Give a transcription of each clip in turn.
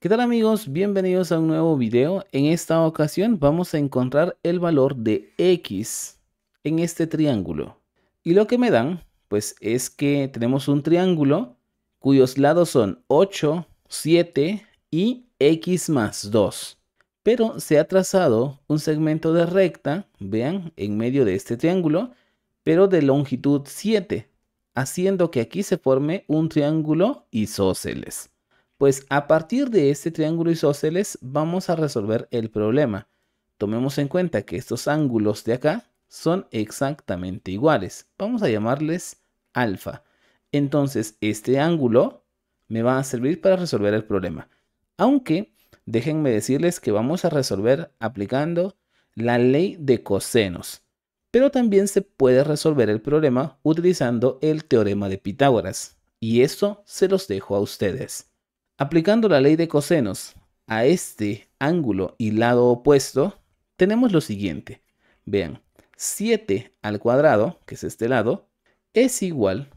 ¿Qué tal amigos? Bienvenidos a un nuevo video. En esta ocasión vamos a encontrar el valor de X en este triángulo. Y lo que me dan, pues es que tenemos un triángulo cuyos lados son 8, 7 y X más 2. Pero se ha trazado un segmento de recta, vean, en medio de este triángulo, pero de longitud 7, haciendo que aquí se forme un triángulo isósceles. Pues a partir de este triángulo isósceles vamos a resolver el problema. Tomemos en cuenta que estos ángulos de acá son exactamente iguales. Vamos a llamarles alfa. Entonces este ángulo me va a servir para resolver el problema. Aunque déjenme decirles que vamos a resolver aplicando la ley de cosenos. Pero también se puede resolver el problema utilizando el teorema de Pitágoras. Y eso se los dejo a ustedes. Aplicando la ley de cosenos a este ángulo y lado opuesto, tenemos lo siguiente. Vean, 7 al cuadrado, que es este lado, es igual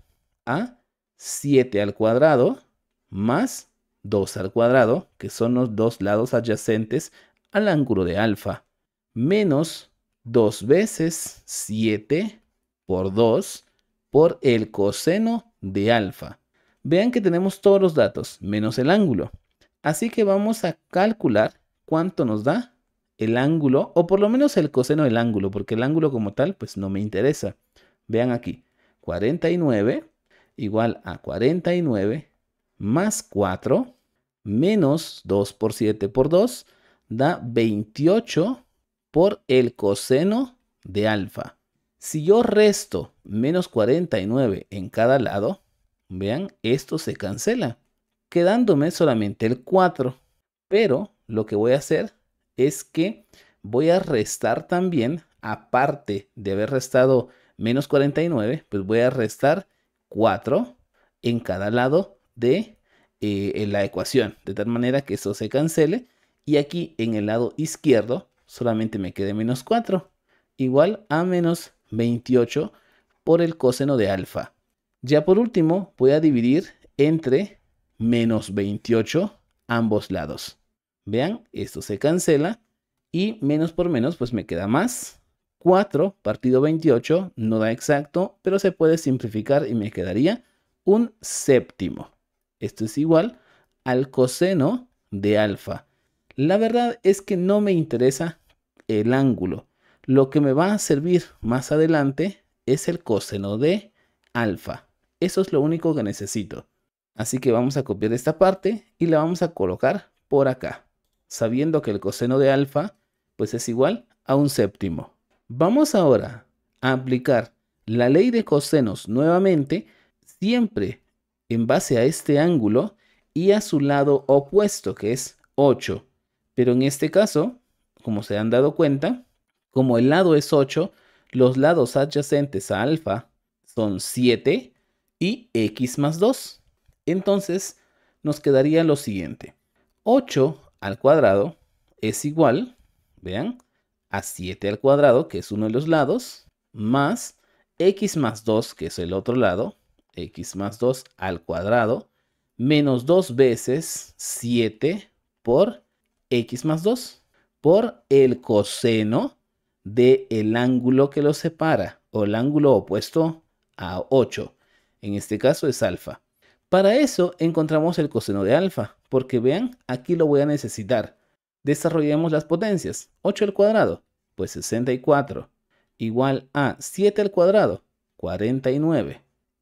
a 7 al cuadrado más 2 al cuadrado, que son los dos lados adyacentes al ángulo de alfa, menos 2 veces 7 por 2 por el coseno de alfa. Vean que tenemos todos los datos, menos el ángulo. Así que vamos a calcular cuánto nos da el ángulo, o por lo menos el coseno del ángulo, porque el ángulo como tal, pues no me interesa. Vean aquí, 49 igual a 49 más 4 menos 2 por 7 por 2 da 28 por el coseno de alfa. Si yo resto menos 49 en cada lado, Vean, esto se cancela, quedándome solamente el 4. Pero lo que voy a hacer es que voy a restar también, aparte de haber restado menos 49, pues voy a restar 4 en cada lado de eh, la ecuación, de tal manera que eso se cancele. Y aquí en el lado izquierdo solamente me quede menos 4, igual a menos 28 por el coseno de alfa. Ya por último, voy a dividir entre menos 28 ambos lados. Vean, esto se cancela y menos por menos pues me queda más. 4 partido 28 no da exacto, pero se puede simplificar y me quedaría un séptimo. Esto es igual al coseno de alfa. La verdad es que no me interesa el ángulo. Lo que me va a servir más adelante es el coseno de alfa. Eso es lo único que necesito. Así que vamos a copiar esta parte y la vamos a colocar por acá, sabiendo que el coseno de alfa pues es igual a un séptimo. Vamos ahora a aplicar la ley de cosenos nuevamente, siempre en base a este ángulo y a su lado opuesto, que es 8. Pero en este caso, como se han dado cuenta, como el lado es 8, los lados adyacentes a alfa son 7 y x más 2. Entonces nos quedaría lo siguiente. 8 al cuadrado es igual, vean, a 7 al cuadrado, que es uno de los lados, más x más 2, que es el otro lado, x más 2 al cuadrado, menos 2 veces 7 por x más 2, por el coseno del el ángulo que lo separa, o el ángulo opuesto a 8 en este caso es alfa. Para eso encontramos el coseno de alfa, porque vean, aquí lo voy a necesitar. Desarrollemos las potencias. 8 al cuadrado, pues 64, igual a 7 al cuadrado, 49.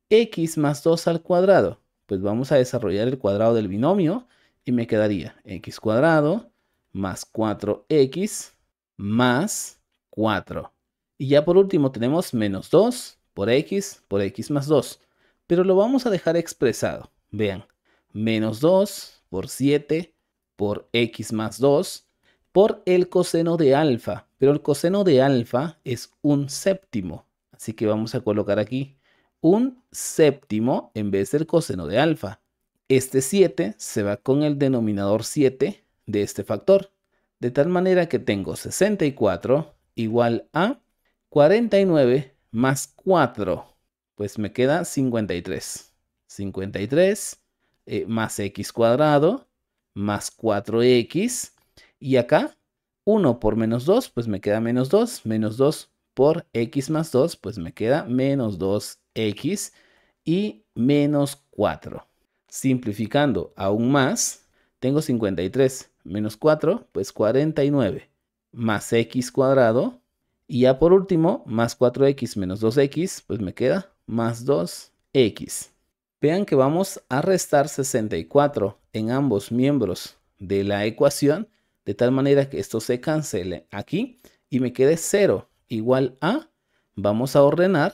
x más 2 al cuadrado, pues vamos a desarrollar el cuadrado del binomio y me quedaría x cuadrado más 4x más 4. Y ya por último tenemos menos 2 por x por x más 2 pero lo vamos a dejar expresado. Vean, menos 2 por 7 por x más 2 por el coseno de alfa, pero el coseno de alfa es un séptimo, así que vamos a colocar aquí un séptimo en vez del coseno de alfa. Este 7 se va con el denominador 7 de este factor, de tal manera que tengo 64 igual a 49 más 4 pues me queda 53. 53 eh, más x cuadrado más 4x. Y acá 1 por menos 2, pues me queda menos 2. Menos 2 por x más 2, pues me queda menos 2x y menos 4. Simplificando aún más, tengo 53 menos 4, pues 49 más x cuadrado. Y ya por último, más 4x menos 2x, pues me queda más 2x. Vean que vamos a restar 64 en ambos miembros de la ecuación, de tal manera que esto se cancele aquí y me quede 0 igual a, vamos a ordenar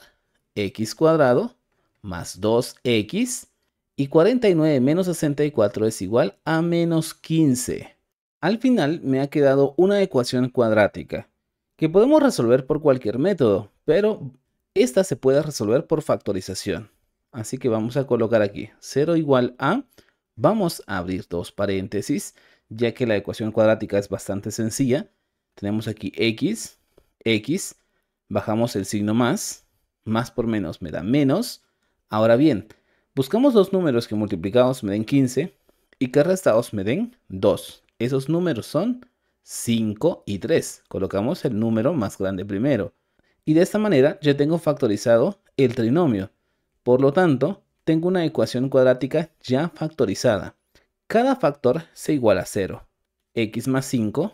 x cuadrado más 2x y 49 menos 64 es igual a menos 15. Al final me ha quedado una ecuación cuadrática que podemos resolver por cualquier método, pero esta se puede resolver por factorización. Así que vamos a colocar aquí 0 igual a, vamos a abrir dos paréntesis, ya que la ecuación cuadrática es bastante sencilla. Tenemos aquí x, x, bajamos el signo más, más por menos me da menos. Ahora bien, buscamos dos números que multiplicados me den 15 y que restados me den 2. Esos números son 5 y 3. Colocamos el número más grande primero. Y de esta manera ya tengo factorizado el trinomio. Por lo tanto, tengo una ecuación cuadrática ya factorizada. Cada factor se iguala a 0. x más 5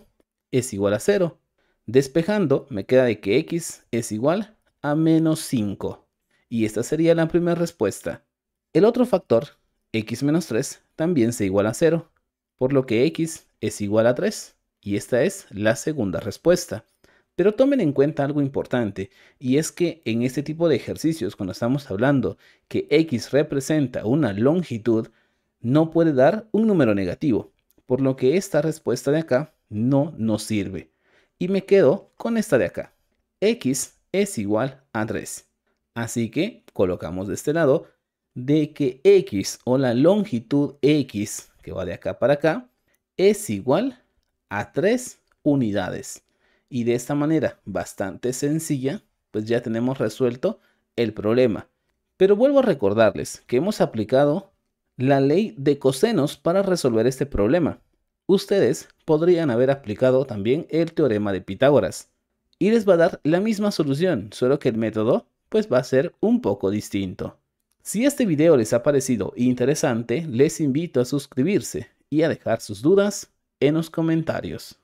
es igual a 0. Despejando, me queda de que x es igual a menos 5. Y esta sería la primera respuesta. El otro factor, x menos 3, también se iguala a 0, por lo que x es igual a 3. Y esta es la segunda respuesta. Pero tomen en cuenta algo importante, y es que en este tipo de ejercicios, cuando estamos hablando que X representa una longitud, no puede dar un número negativo, por lo que esta respuesta de acá no nos sirve. Y me quedo con esta de acá. X es igual a 3. Así que colocamos de este lado de que X o la longitud X, que va de acá para acá, es igual a 3 unidades. Y de esta manera, bastante sencilla, pues ya tenemos resuelto el problema. Pero vuelvo a recordarles que hemos aplicado la ley de cosenos para resolver este problema. Ustedes podrían haber aplicado también el teorema de Pitágoras. Y les va a dar la misma solución, solo que el método pues va a ser un poco distinto. Si este video les ha parecido interesante, les invito a suscribirse y a dejar sus dudas en los comentarios.